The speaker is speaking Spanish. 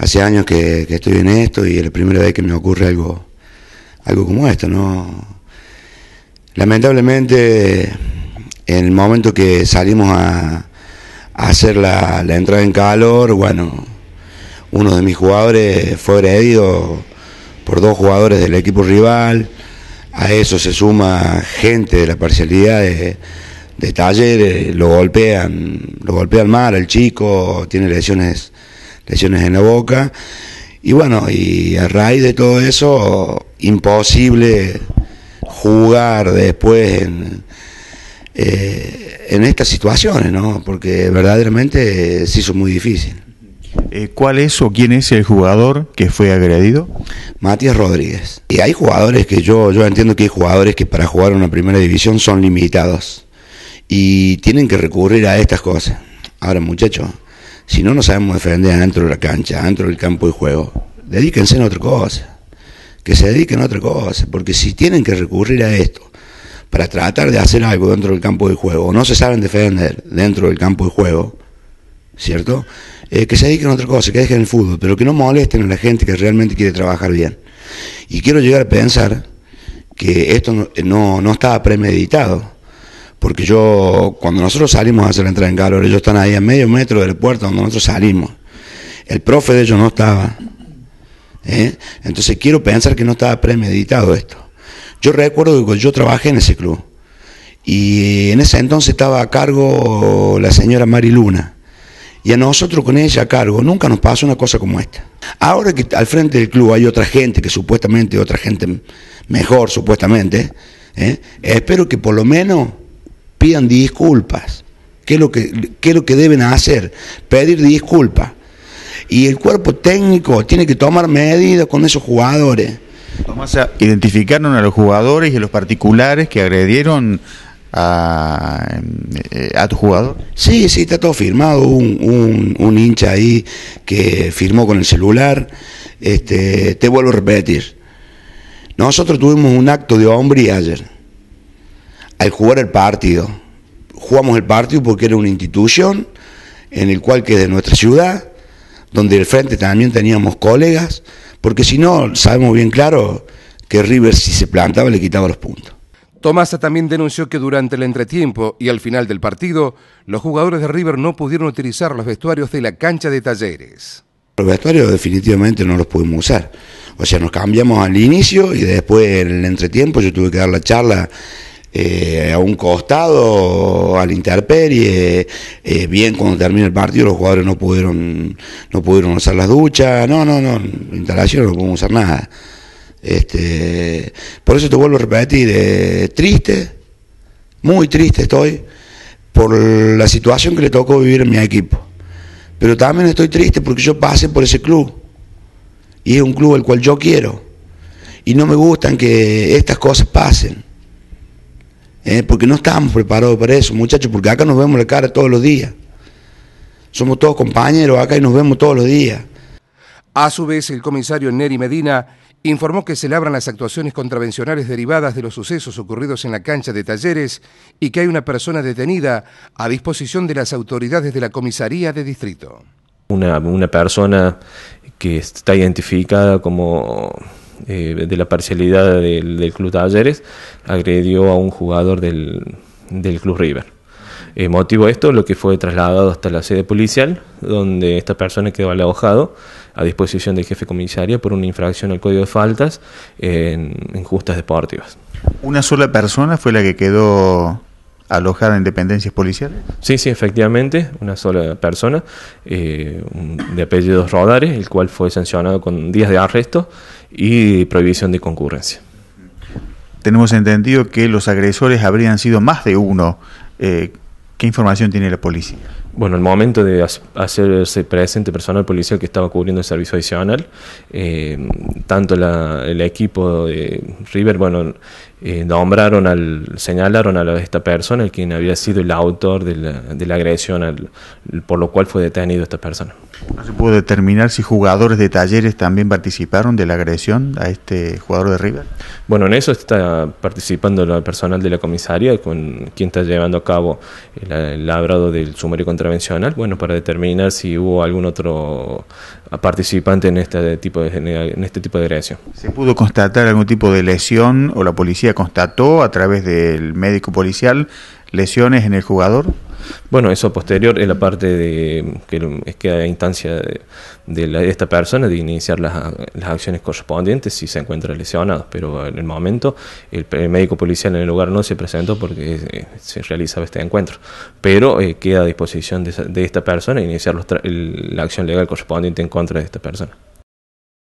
hace años que, estoy en esto y es la primera vez que me ocurre algo, algo como esto, ¿no? Lamentablemente, en el momento que salimos a, hacer la, entrada en calor, bueno, uno de mis jugadores fue agredido por dos jugadores del equipo rival. A eso se suma gente de la parcialidad de, de Talleres, lo golpean, lo golpean mal el chico, tiene lesiones lesiones en la boca. Y bueno, y a raíz de todo eso, imposible jugar después en, eh, en estas situaciones, ¿no? Porque verdaderamente se hizo muy difícil. Eh, ¿Cuál es o quién es el jugador que fue agredido? Matías Rodríguez. Y hay jugadores que yo, yo entiendo que hay jugadores que para jugar una primera división son limitados y tienen que recurrir a estas cosas. Ahora, muchachos, si no nos sabemos defender dentro de la cancha, dentro del campo de juego, dedíquense a otra cosa. Que se dediquen a otra cosa. Porque si tienen que recurrir a esto para tratar de hacer algo dentro del campo de juego, no se saben defender dentro del campo de juego, ¿cierto? Eh, que se dediquen a otra cosa, que dejen el fútbol, pero que no molesten a la gente que realmente quiere trabajar bien. Y quiero llegar a pensar que esto no eh, estaba premeditado porque yo, cuando nosotros salimos a hacer la entrada en calor, ellos están ahí a medio metro del puerto donde nosotros salimos. El profe de ellos no estaba. ¿eh? Entonces quiero pensar que no estaba premeditado esto. Yo recuerdo que yo trabajé en ese club. Y en ese entonces estaba a cargo la señora Mari Luna. Y a nosotros con ella a cargo nunca nos pasó una cosa como esta. Ahora que al frente del club hay otra gente, que supuestamente otra gente mejor, supuestamente, ¿eh? espero que por lo menos pidan disculpas. ¿Qué es lo que, lo que deben hacer? Pedir disculpas. Y el cuerpo técnico tiene que tomar medidas con esos jugadores. Vamos identificaron a los jugadores y a los particulares que agredieron a, eh, a, tu jugador? Sí, sí, está todo firmado. Un, un, hincha ahí que firmó con el celular. Este, te vuelvo a repetir. Nosotros tuvimos un acto de hombre ayer al jugar el partido. Jugamos el partido porque era una institución en el cual que de nuestra ciudad, donde el frente también teníamos colegas, porque si no, sabemos bien claro que River si se plantaba le quitaba los puntos. Tomasa también denunció que durante el entretiempo y al final del partido, los jugadores de River no pudieron utilizar los vestuarios de la cancha de talleres. Los vestuarios definitivamente no los pudimos usar. O sea, nos cambiamos al inicio y después en el entretiempo yo tuve que dar la charla eh, a un costado, al interperie eh, bien cuando termina el partido los jugadores no pudieron, no pudieron usar las duchas, no, no, no, la instalación no podemos usar nada. Este, por eso te vuelvo a repetir, eh, triste, muy triste estoy por la situación que le tocó vivir en mi equipo. Pero también estoy triste porque yo pasé por ese club y es un club al cual yo quiero. Y no me gustan que estas cosas pasen. ¿eh? porque no estamos preparados para eso, muchachos, porque acá nos vemos la cara todos los días. Somos todos compañeros acá y nos vemos todos los días. A su vez, el comisario Neri Medina informó que se labran las actuaciones contravencionales derivadas de los sucesos ocurridos en la cancha de talleres y que hay una persona detenida a disposición de las autoridades de la comisaría de distrito. una persona que está identificada como eh, de la parcialidad del, del, Club Talleres, agredió a un jugador del, Club River. Eh, motivo esto, lo que fue trasladado hasta la sede policial, donde esta persona quedó alojado a disposición del jefe comisario por una infracción al código de faltas en, en justas deportivas. ¿Una sola persona fue la que quedó alojar en dependencias policiales? Sí, sí, efectivamente, una sola persona eh, de apellidos Rodares, el cual fue sancionado con días de arresto y prohibición de concurrencia. Tenemos entendido que los agresores habrían sido más de uno. Eh, ¿Qué información tiene la policía? bueno, el momento de hacerse presente personal policial que estaba cubriendo el servicio adicional, eh, tanto el equipo de River, bueno, eh, nombraron al, señalaron a esta persona, el quien había sido el autor de la, agresión, por lo cual fue detenido esta persona. ¿No se pudo determinar si jugadores de talleres también participaron de la agresión a este jugador de River? Bueno, en eso está participando el personal de la comisaría, con quien está llevando a cabo el, el labrado del sumario contra bueno, para determinar si hubo algún otro participante en este tipo de, en este tipo de agresión. ¿Se pudo constatar algún tipo de lesión o la policía constató a través del médico policial lesiones en el jugador? Bueno, eso posterior es la parte de que es que a instancia de, esta persona de iniciar las, acciones correspondientes si se encuentra lesionado, pero en el momento el, médico policial en el lugar no se presentó porque eh, se realizaba este encuentro, pero eh, queda a disposición de, esta persona iniciar la acción legal correspondiente en contra de esta persona.